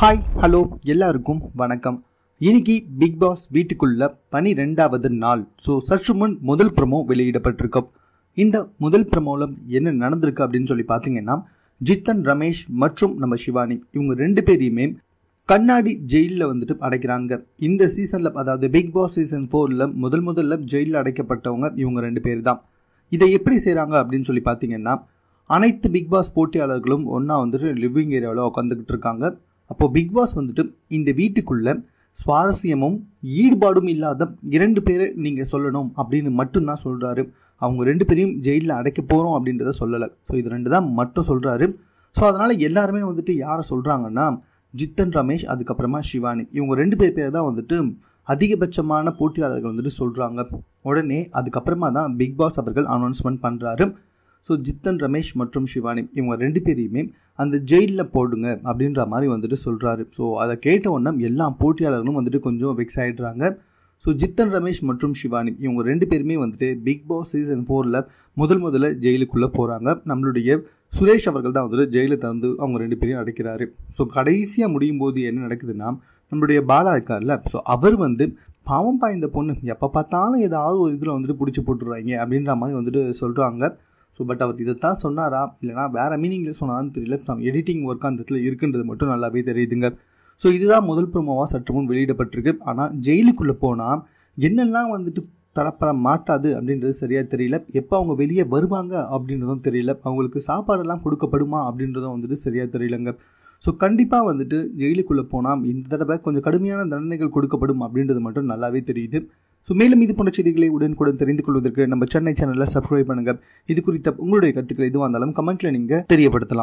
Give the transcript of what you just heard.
hi hello எல்லாருக்கும் வணக்கம் இன்னைக்கு பிக் பாஸ் வீட்டுக்குள்ள பனிரெண்டாவது நாள் ஸோ சற்று முன் முதல் ப்ரமோ வெளியிடப்பட்டிருக்கோம் இந்த முதல் ப்ரமோவில் என்ன நடந்திருக்கு அப்படின்னு சொல்லி பார்த்தீங்கன்னா ஜித்தன் ரமேஷ் மற்றும் நம்ம சிவானி இவங்க ரெண்டு பேரையுமே கண்ணாடி ஜெயிலில் வந்துட்டு அடைக்கிறாங்க இந்த சீசனில் அதாவது பிக் பாஸ் சீசன் ஃபோரில் முதல் முதல்ல ஜெயிலில் அடைக்கப்பட்டவங்க இவங்க ரெண்டு பேர் தான் இதை எப்படி செய்கிறாங்க அப்படின்னு சொல்லி பார்த்தீங்கன்னா அனைத்து பிக் பாஸ் போட்டியாளர்களும் ஒன்றா வந்துட்டு லிவிங் ஏரியாவில் உட்காந்துக்கிட்டு இருக்காங்க அப்போது பிக் பாஸ் வந்துட்டு இந்த வீட்டுக்குள்ளே சுவாரஸ்யமும் ஈடுபாடும் இல்லாத இரண்டு பேரை நீங்கள் சொல்லணும் அப்படின்னு மட்டும்தான் சொல்கிறாரு அவங்க ரெண்டு பேரையும் ஜெயிலில் அடைக்க போகிறோம் அப்படின்றத சொல்லலை ஸோ இது ரெண்டு தான் மட்டும் சொல்கிறாரு ஸோ அதனால் எல்லாருமே வந்துட்டு யாரை சொல்கிறாங்கன்னா ஜித்தன் ரமேஷ் அதுக்கப்புறமா சிவானி இவங்க ரெண்டு பேர் பேர் தான் வந்துட்டு அதிகபட்சமான போட்டியாளர்கள் வந்துட்டு சொல்கிறாங்க உடனே அதுக்கப்புறமா தான் பிக் பாஸ் அவர்கள் அனௌன்ஸ்மெண்ட் பண்ணுறாரு ஸோ ஜித்தன் ரமேஷ் மற்றும் சிவானி இவங்க ரெண்டு பேரையுமே அந்த ஜெயிலில் போடுங்க அப்படின்ற மாதிரி வந்துட்டு சொல்கிறாரு ஸோ அதை கேட்ட உடனே எல்லா போட்டியாளர்களும் வந்துட்டு கொஞ்சம் வெக்ஸ் ஆகிடுறாங்க ஸோ ஜித்தன் ரமேஷ் மற்றும் சிவானி இவங்க ரெண்டு பேருமே வந்துட்டு பிக் பாஸ் சீசன் ஃபோரில் முதல் முதல்ல ஜெயிலுக்குள்ளே போகிறாங்க நம்மளுடைய சுரேஷ் அவர்கள் தான் வந்துட்டு ஜெயிலில் தந்து அவங்க ரெண்டு பேரையும் அடைக்கிறாரு ஸோ கடைசியாக முடியும் போது என்ன நடக்குதுன்னா நம்மளுடைய பாலா இருக்கார்ல ஸோ அவர் வந்து பாவம் இந்த பொண்ணு எப்போ பார்த்தாலும் ஏதாவது ஒரு இதில் வந்துட்டு பிடிச்சி போட்டுடுறாங்க அப்படின்ற மாதிரி வந்துட்டு சொல்கிறாங்க ஸோ பட் அவர் இதை தான் சொன்னாரா இல்லைனா வேறு மீனிங்கில் சொன்னாரான்னு தெரியல நம்ம எடிட்டிங் ஒர்க் அந்த இடத்துல இருக்குன்றது மட்டும் நல்லாவே தெரியுதுங்க ஸோ இதுதான் முதல் ப்ரோமோவாக சற்று முன் வெளியிடப்பட்டிருக்கு ஆனால் ஜெயிலுக்குள்ளே போனால் என்னெல்லாம் வந்துட்டு தரப்பட மாட்டாது அப்படின்றது சரியாக தெரியல எப்போ அவங்க வெளியே வருவாங்க அப்படின்றதும் தெரியல அவங்களுக்கு சாப்பாடெல்லாம் கொடுக்கப்படுமா அப்படின்றதும் வந்துட்டு சரியாக தெரியலங்க ஸோ கண்டிப்பாக வந்துட்டு ஜெயிலுக்குள்ளே போனால் இந்த தடவை கொஞ்சம் கடுமையான தண்டனைகள் கொடுக்கப்படும் அப்படின்றது மட்டும் நல்லாவே தெரியுது ஸோ மேலும் இது போன்ற செய்திகளை உடனுக்குடன் தெரிந்து கொள்வதற்கு நம்ம சென்னை சேனலில் சப்ஸ்கிரைப் பண்ணுங்கள் இது குறித்த உங்களுடைய கருத்துக்கள் எதுவாக இருந்தாலும் கமெண்ட்டில் நீங்கள் தெரியப்படுத்தலாம்